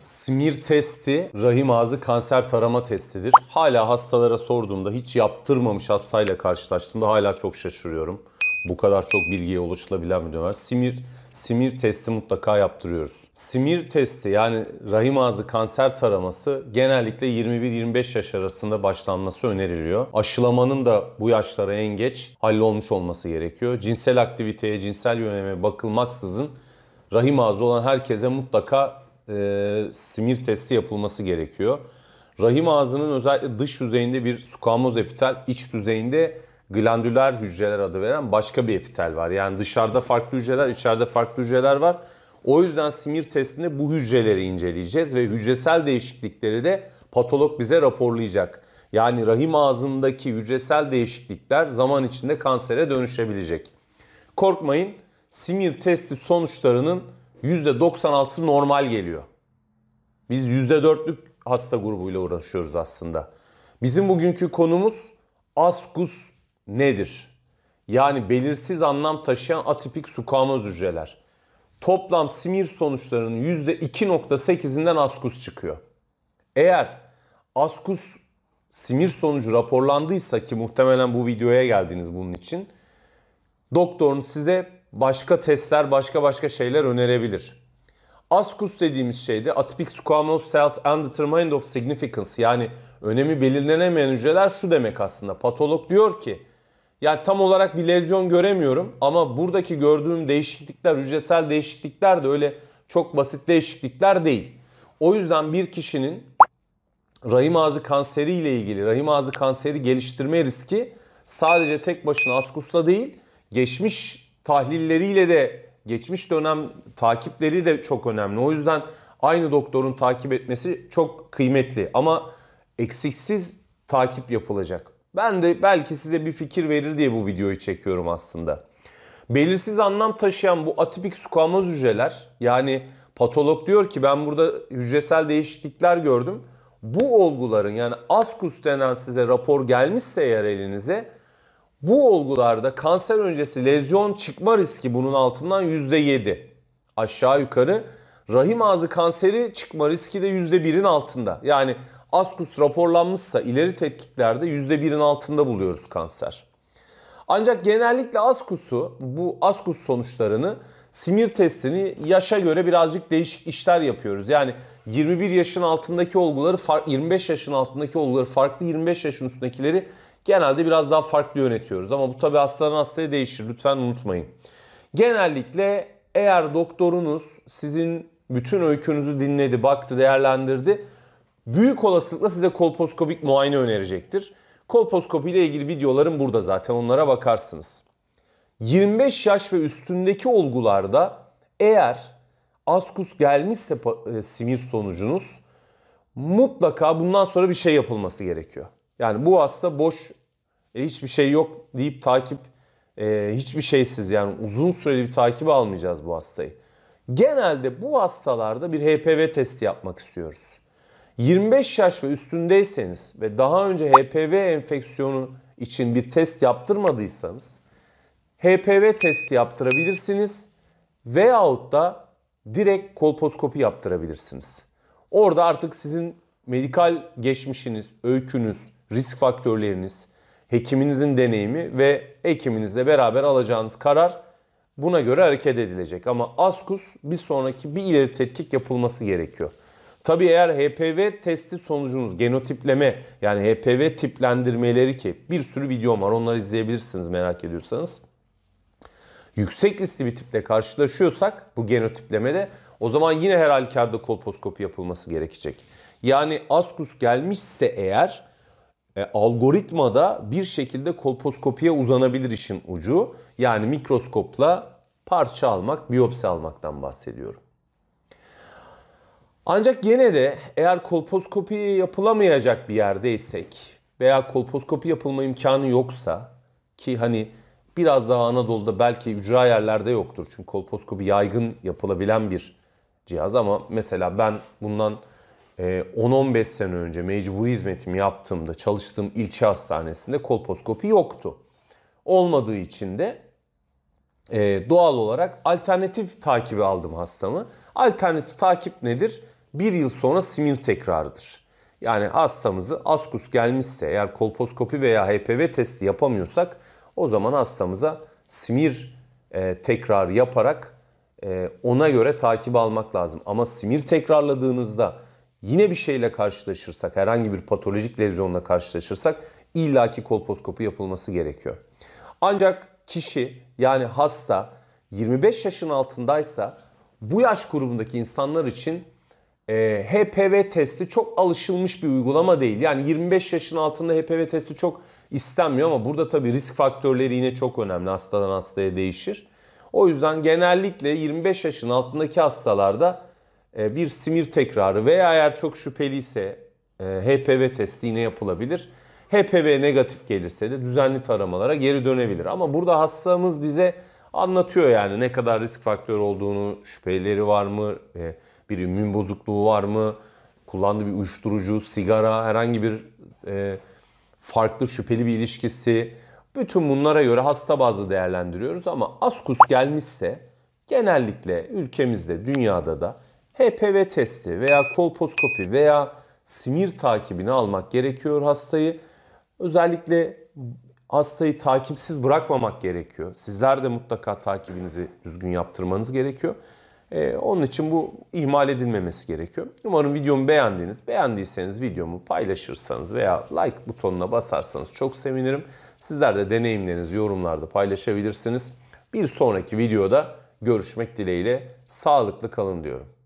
Smir testi rahim ağzı kanser tarama testidir. Hala hastalara sorduğumda hiç yaptırmamış hastayla karşılaştığımda hala çok şaşırıyorum. Bu kadar çok bilgiye ulaşılabilen bir dönem. Simir Simir testi mutlaka yaptırıyoruz. Simir testi yani rahim ağzı kanser taraması genellikle 21-25 yaş arasında başlanması öneriliyor. Aşılamanın da bu yaşlara en geç hallolmuş olması gerekiyor. Cinsel aktiviteye, cinsel yöneme bakılmaksızın rahim ağzı olan herkese mutlaka e, simir testi yapılması gerekiyor. Rahim ağzının özellikle dış yüzeyinde bir sukamoz epitel, iç düzeyinde glandüler hücreler adı veren başka bir epitel var. Yani dışarıda farklı hücreler, içeride farklı hücreler var. O yüzden simir testinde bu hücreleri inceleyeceğiz ve hücresel değişiklikleri de patolog bize raporlayacak. Yani rahim ağzındaki hücresel değişiklikler zaman içinde kansere dönüşebilecek. Korkmayın simir testi sonuçlarının %96'sı normal geliyor. Biz %4'lük hasta grubuyla uğraşıyoruz aslında. Bizim bugünkü konumuz askus nedir? Yani belirsiz anlam taşıyan atipik sukamöz hücreler. Toplam simir sonuçlarının %2.8'inden askus çıkıyor. Eğer askus simir sonucu raporlandıysa ki muhtemelen bu videoya geldiniz bunun için. Doktorun size başka testler, başka başka şeyler önerebilir. ASCUS dediğimiz şeyde atipik squamous cells undetermined of significance yani önemi belirlenemeyen hücreler şu demek aslında. Patolog diyor ki ya tam olarak bir lezyon göremiyorum ama buradaki gördüğüm değişiklikler, hücresel değişiklikler de öyle çok basit değişiklikler değil. O yüzden bir kişinin rahim ağzı kanseri ile ilgili rahim ağzı kanseri geliştirme riski sadece tek başına askusla değil geçmiş tahlilleriyle de geçmiş dönem takipleri de çok önemli. O yüzden aynı doktorun takip etmesi çok kıymetli ama eksiksiz takip yapılacak. Ben de belki size bir fikir verir diye bu videoyu çekiyorum aslında. Belirsiz anlam taşıyan bu atipik squamoz hücreler yani patolog diyor ki ben burada hücresel değişiklikler gördüm. Bu olguların yani askus denen size rapor gelmişse eğer elinize bu olgularda kanser öncesi lezyon çıkma riski bunun altından %7. Aşağı yukarı rahim ağzı kanseri çıkma riski de %1'in altında. Yani askus raporlanmışsa ileri tetkiklerde %1'in altında buluyoruz kanser. Ancak genellikle askusu bu askus sonuçlarını simir testini yaşa göre birazcık değişik işler yapıyoruz. Yani 21 yaşın altındaki olguları 25 yaşın altındaki olguları farklı 25 yaşın üstündekileri Genelde biraz daha farklı yönetiyoruz ama bu tabi hastadan hastaya değişir lütfen unutmayın. Genellikle eğer doktorunuz sizin bütün öykünüzü dinledi, baktı, değerlendirdi büyük olasılıkla size kolposkopik muayene önerecektir. Kolposkopi ile ilgili videolarım burada zaten onlara bakarsınız. 25 yaş ve üstündeki olgularda eğer askus gelmişse e, simir sonucunuz mutlaka bundan sonra bir şey yapılması gerekiyor. Yani bu hasta boş e, hiçbir şey yok deyip takip e, hiçbir şeysiz yani uzun süreli bir takip almayacağız bu hastayı. Genelde bu hastalarda bir HPV testi yapmak istiyoruz. 25 yaş ve üstündeyseniz ve daha önce HPV enfeksiyonu için bir test yaptırmadıysanız HPV testi yaptırabilirsiniz veyahut da direkt kolposkopi yaptırabilirsiniz. Orada artık sizin medikal geçmişiniz, öykünüz, risk faktörleriniz, hekiminizin deneyimi ve hekiminizle beraber alacağınız karar buna göre hareket edilecek. Ama askus bir sonraki bir ileri tetkik yapılması gerekiyor. Tabi eğer HPV testi sonucunuz genotipleme yani HPV tiplendirmeleri ki bir sürü videom var onları izleyebilirsiniz merak ediyorsanız. Yüksek riskli bir tiple karşılaşıyorsak bu genotiplemede o zaman yine her halükarda kolposkopi yapılması gerekecek. Yani askus gelmişse eğer e, algoritmada bir şekilde kolposkopiye uzanabilir işin ucu. Yani mikroskopla parça almak, biyopsi almaktan bahsediyorum. Ancak yine de eğer kolposkopi yapılamayacak bir yerdeysek veya kolposkopi yapılma imkanı yoksa ki hani biraz daha Anadolu'da belki ücra yerlerde yoktur. Çünkü kolposkopi yaygın yapılabilen bir cihaz ama mesela ben bundan 10-15 ee, sene önce mecbur hizmetimi yaptığımda çalıştığım ilçe hastanesinde kolposkopi yoktu. Olmadığı için de e, doğal olarak alternatif takibi aldım hastamı. Alternatif takip nedir? Bir yıl sonra simir tekrarıdır. Yani hastamızı askus gelmişse eğer kolposkopi veya HPV testi yapamıyorsak o zaman hastamıza simir e, tekrar yaparak e, ona göre takip almak lazım. Ama simir tekrarladığınızda yine bir şeyle karşılaşırsak, herhangi bir patolojik lezyonla karşılaşırsak illaki kolposkopi yapılması gerekiyor. Ancak kişi yani hasta 25 yaşın altındaysa bu yaş grubundaki insanlar için e, HPV testi çok alışılmış bir uygulama değil. Yani 25 yaşın altında HPV testi çok istenmiyor ama burada tabi risk faktörleri yine çok önemli. Hastadan hastaya değişir. O yüzden genellikle 25 yaşın altındaki hastalarda e, bir simir tekrarı veya eğer çok şüpheliyse e, HPV testi yine yapılabilir. HPV negatif gelirse de düzenli taramalara geri dönebilir. Ama burada hastamız bize anlatıyor yani ne kadar risk faktörü olduğunu, şüpheleri var mı, e, bir immün bozukluğu var mı, kullandığı bir uyuşturucu, sigara, herhangi bir farklı şüpheli bir ilişkisi. Bütün bunlara göre hasta bazlı değerlendiriyoruz ama askus gelmişse genellikle ülkemizde, dünyada da HPV testi veya kolposkopi veya simir takibini almak gerekiyor hastayı. Özellikle hastayı takipsiz bırakmamak gerekiyor. Sizler de mutlaka takibinizi düzgün yaptırmanız gerekiyor. Ee, onun için bu ihmal edilmemesi gerekiyor. Umarım videomu beğendiniz. Beğendiyseniz videomu paylaşırsanız veya like butonuna basarsanız çok sevinirim. Sizler de deneyimlerinizi yorumlarda paylaşabilirsiniz. Bir sonraki videoda görüşmek dileğiyle sağlıklı kalın diyorum.